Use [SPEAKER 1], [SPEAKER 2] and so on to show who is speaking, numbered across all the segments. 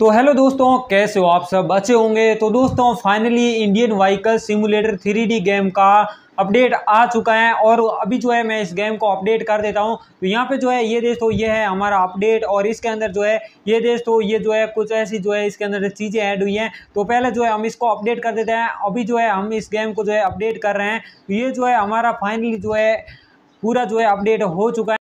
[SPEAKER 1] तो हेलो दोस्तों कैसे हो आप सब अच्छे होंगे तो दोस्तों finally Indian vehicle simulator three game का अपडेट आ चुका है और अभी जो है मैं इस गेम को अपडेट कर देता हूँ तो यहाँ पे जो है ये तो ये है हमारा अपडेट और इसके अंदर जो है ये तो ये जो है कुछ ऐसी जो है इसके अंदर चीज़ें ऐड हुई हैं तो पहले जो है हम इसको अपडेट कर देते हैं अभी जो है हम इस गेम को जो है अपडेट कर रहे हैं तो ये जो है हमारा फाइनली जो है पूरा जो है अपडेट हो चुका है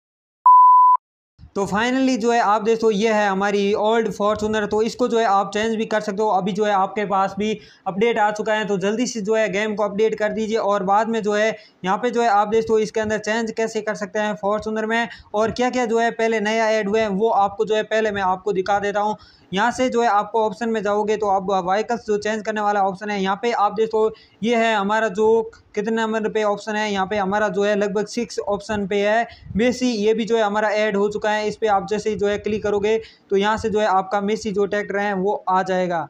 [SPEAKER 1] तो फाइनली जो है आप देखो ये है हमारी ओल्ड फॉर्चूनर तो इसको जो है आप चेंज भी कर सकते हो अभी जो है आपके पास भी अपडेट आ चुका है तो जल्दी से जो है गेम को अपडेट कर दीजिए और बाद में जो है यहाँ पे जो है आप देखो इसके अंदर चेंज कैसे कर सकते हैं फॉर्चूनर में और क्या क्या जो है पहले नया ऐड हुए हैं वो आपको जो है पहले मैं आपको दिखा देता हूँ यहाँ से जो है आपको ऑप्शन में जाओगे तो आप वाइकल्स जो चेंज करने वाला ऑप्शन है यहाँ पे आप देखो ये है हमारा जो कितने नंबर पे ऑप्शन है यहाँ पे हमारा जो है लगभग सिक्स ऑप्शन पे है बेसी ये भी जो है हमारा ऐड हो चुका है है इस पर आप जैसे ही जो है क्लिक करोगे तो यहाँ से जो है आपका मेसी जो ट्रैक्टर है वो आ जाएगा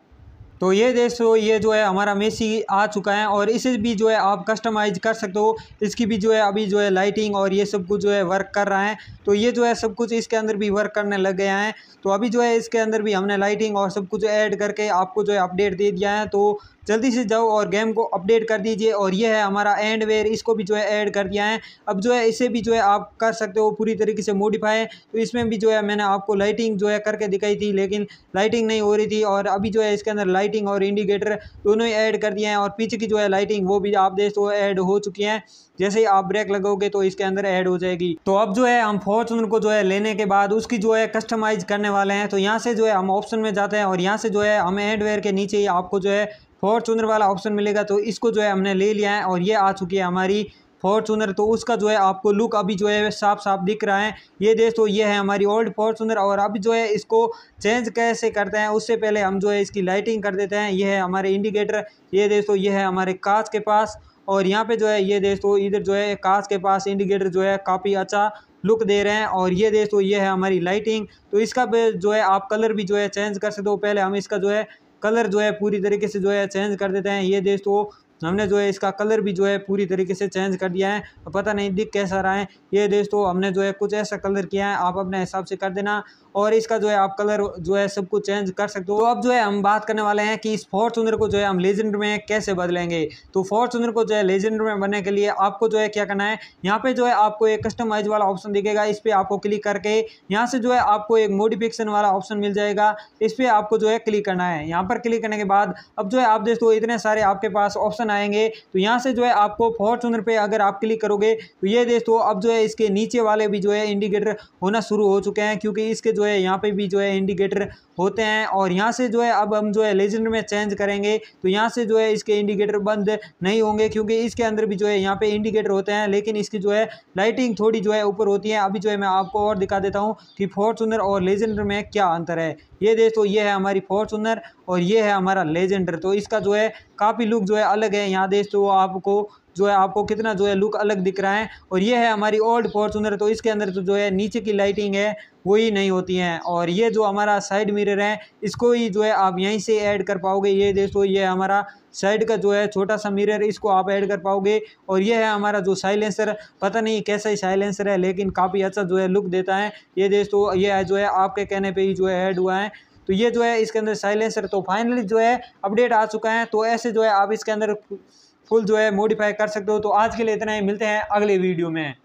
[SPEAKER 1] तो ये दोस्तों ये जो है हमारा मेसी आ चुका है और इसे भी जो है आप कस्टमाइज कर सकते हो इसकी भी जो है अभी जो है लाइटिंग और ये सब कुछ जो है वर्क कर रहा है तो ये जो है सब कुछ इसके अंदर भी वर्क करने लग गया है तो अभी जो है इसके अंदर भी हमने लाइटिंग और सब कुछ ऐड करके आपको जो है अपडेट दे दिया है तो जल्दी से जाओ और गेम को अपडेट कर दीजिए और ये है हमारा एंड वेयर इसको भी जो है ऐड कर दिया है अब जो है इसे भी जो है आप कर सकते हो पूरी तरीके से मोडिफाई तो इसमें भी जो है मैंने आपको लाइटिंग जो है करके दिखाई थी लेकिन लाइटिंग नहीं हो रही थी और अभी जो है इसके अंदर लाइटिंग और इंडिकेटर दोनों ही ऐड कर दिए हैं और पीछे की जो है लाइटिंग वो भी आप देख दो ऐड हो चुकी हैं जैसे ही आप ब्रेक लगाओगे तो इसके अंदर ऐड हो जाएगी तो अब जो है हम फॉर्चुनर को जो है लेने के बाद उसकी जो है कस्टमाइज करने वाले हैं तो यहाँ से जो है हम ऑप्शन में जाते हैं और यहाँ से जो है हम एंड वेयर के नीचे ही आपको जो है फॉर्चूनर वाला ऑप्शन मिलेगा तो इसको जो है हमने ले लिया है और ये आ चुकी है हमारी फॉर्चूनर तो उसका जो है आपको लुक अभी जो है साफ साफ दिख रहा है ये तो ये है हमारी ओल्ड फॉर्चूनर और अभी जो है इसको चेंज कैसे करते हैं उससे पहले हम जो है इसकी लाइटिंग कर देते हैं ये है हमारे इंडिकेटर ये तो ये है हमारे कांच के पास और यहाँ पे जो है ये तो इधर जो है कांच के पास इंडिकेटर जो है काफ़ी अच्छा लुक दे रहे हैं और ये तो ये है हमारी लाइटिंग तो इसका जो है आप कलर भी जो है चेंज कर सकते हो पहले हम इसका जो है कलर जो है पूरी तरीके से जो है चेंज कर देते हैं ये देश तो हमने जो है इसका कलर भी जो है पूरी तरीके से चेंज कर दिया है तो पता नहीं दिख कैसा रहा है ये दोस्तों हमने जो है कुछ ऐसा कलर किया है आप अपने हिसाब से कर देना और इसका जो है आप कलर जो है सब कुछ चेंज कर सकते हो तो अब जो है हम बात करने वाले हैं कि इस फॉर्चूनर को जो है हम लेजेंडर में कैसे बदलेंगे तो फॉर्चूनर को जो है लेजेंडर में बनने के लिए आपको जो है क्या करना है यहाँ पे जो है आपको एक कस्टमाइज वाला ऑप्शन दिखेगा इस पर आपको क्लिक करके यहाँ से जो है आपको एक मोडिफिकेशन वाला ऑप्शन मिल जाएगा इस पर आपको जो है क्लिक करना है यहाँ पर क्लिक करने के बाद अब जो है आप दोस्तों इतने सारे आपके पास ऑप्शन बनाएंगे तो यहाँ से जो है आपको फॉर्चूनर पे अगर आप क्लिक करोगे तो ये दोस्तों अब जो है इसके नीचे वाले भी जो है इंडिकेटर होना शुरू हो चुके हैं क्योंकि इसके जो है यहाँ पे भी जो है इंडिकेटर होते हैं और यहाँ से जो है अब हम जो है लेजेंड में चेंज करेंगे तो यहाँ से जो है इसके इंडिकेटर बंद नहीं होंगे क्योंकि इसके अंदर भी जो है यहाँ पे इंडिकेटर होते हैं लेकिन इसकी जो है लाइटिंग थोड़ी जो है ऊपर होती है अभी जो है मैं आपको और दिखा देता हूँ कि फॉर्चूनर और लेजेंडर में क्या अंतर है ये दोस्तों ये है हमारी फॉर्चूनर और ये है हमारा लेजेंडर तो इसका जो है काफ़ी लुक जो है अलग है यहाँ देश तो आपको जो है आपको कितना जो है लुक अलग दिख रहा है और ये है हमारी ओल्ड फॉर्चूनर तो इसके अंदर तो जो है नीचे की लाइटिंग है वो ही नहीं होती है और ये जो हमारा साइड मिरर है इसको ही जो है आप यहीं से ऐड कर पाओगे ये दोस्तों ये हमारा साइड का जो है छोटा सा मिरर इसको आप ऐड कर पाओगे और ये है हमारा जो साइलेंसर पता नहीं कैसा ही साइलेंसर है लेकिन काफ़ी अच्छा जो है लुक देता है ये दोस्तों ये जो है आपके कहने पर ही जो है ऐड हुआ है तो ये जो है इसके अंदर साइलेंसर तो फाइनली जो है अपडेट आ चुका है तो ऐसे जो है आप इसके अंदर फुल जो है मॉडिफाई कर सकते हो तो आज के लिए इतना ही मिलते हैं अगले वीडियो में